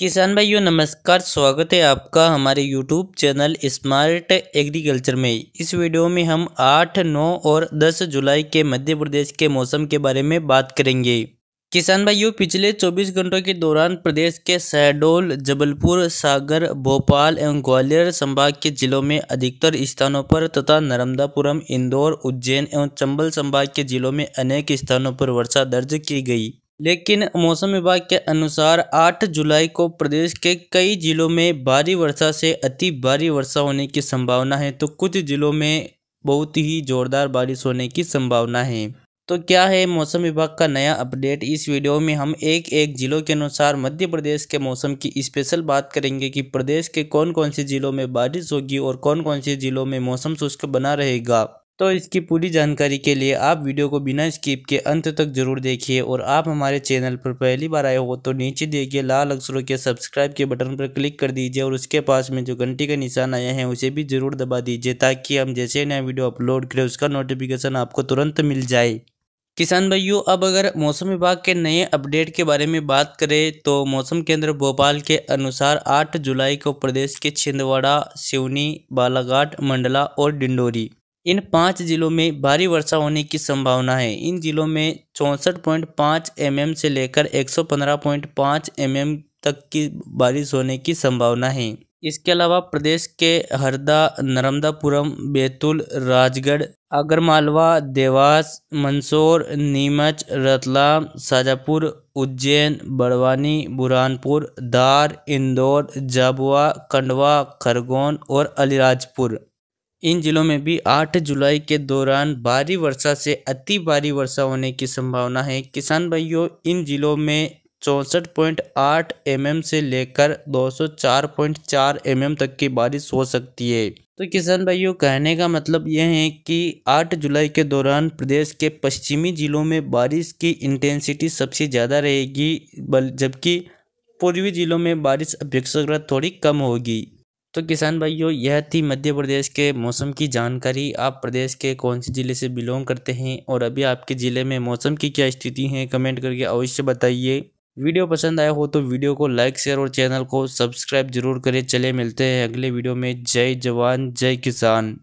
किसान भाइयों नमस्कार स्वागत है आपका हमारे यूट्यूब चैनल स्मार्ट एग्रीकल्चर में इस वीडियो में हम 8, 9 और 10 जुलाई के मध्य प्रदेश के मौसम के बारे में बात करेंगे किसान भाइयों पिछले 24 घंटों के दौरान प्रदेश के शहडोल जबलपुर सागर भोपाल एवं ग्वालियर संभाग के जिलों में अधिकतर स्थानों पर तथा नर्मदापुरम इंदौर उज्जैन एवं चंबल संभाग के जिलों में अनेक स्थानों पर वर्षा दर्ज की गई लेकिन मौसम विभाग के अनुसार 8 जुलाई को प्रदेश के कई जिलों में भारी वर्षा से अति भारी वर्षा होने की संभावना है तो कुछ जिलों में बहुत ही ज़ोरदार बारिश होने की संभावना है तो क्या है मौसम विभाग का नया अपडेट इस वीडियो में हम एक एक ज़िलों के अनुसार मध्य प्रदेश के मौसम की स्पेशल बात करेंगे कि प्रदेश के कौन कौन से ज़िलों में बारिश होगी और कौन कौन से ज़िलों में मौसम शुष्क बना रहेगा तो इसकी पूरी जानकारी के लिए आप वीडियो को बिना स्किप के अंत तक जरूर देखिए और आप हमारे चैनल पर पहली बार आए हो तो नीचे देखिए लाल अक्षरों के सब्सक्राइब के बटन पर क्लिक कर दीजिए और उसके पास में जो घंटी का निशान आया है उसे भी ज़रूर दबा दीजिए ताकि हम जैसे नया वीडियो अपलोड करें उसका नोटिफिकेशन आपको तुरंत मिल जाए किसान भाइयों अब अगर मौसम विभाग के नए अपडेट के बारे में बात करें तो मौसम केंद्र भोपाल के अनुसार 8 जुलाई को प्रदेश के छिंदवाड़ा सिवनी बालाघाट मंडला और डिंडोरी इन पाँच जिलों में भारी वर्षा होने की संभावना है इन जिलों में चौंसठ पॉइंट पाँच एम एम से लेकर एक सौ पंद्रह पॉइंट पाँच एम एम तक की बारिश होने की संभावना है इसके अलावा प्रदेश के हरदा नर्मदापुरम बैतूल राजगढ़ आगरमालवा देवास मंदसौर नीमच रतलाम शाजापुर उज्जैन बड़वानी बुरहानपुर धार इंदौर जाबुआ खंडवा खरगोन और अलीराजपुर इन जिलों में भी 8 जुलाई के दौरान भारी वर्षा से अति भारी वर्षा होने की संभावना है किसान भाइयों इन जिलों में चौंसठ पॉइंट आठ एम एम से लेकर दो सौ चार पॉइंट चार एम एम तक की बारिश हो सकती है तो किसान भाइयों कहने का मतलब यह है कि 8 जुलाई के दौरान प्रदेश के पश्चिमी जिलों में बारिश की इंटेंसिटी सबसे ज़्यादा रहेगी बल जबकि पूर्वी जिलों में बारिश अपेक्षाकृत थोड़ी कम होगी तो किसान भाइयों यह थी मध्य प्रदेश के मौसम की जानकारी आप प्रदेश के कौन से ज़िले से बिलोंग करते हैं और अभी आपके ज़िले में मौसम की क्या स्थिति है कमेंट करके अवश्य बताइए वीडियो पसंद आया हो तो वीडियो को लाइक शेयर और चैनल को सब्सक्राइब जरूर करें चले मिलते हैं अगले वीडियो में जय जवान जय किसान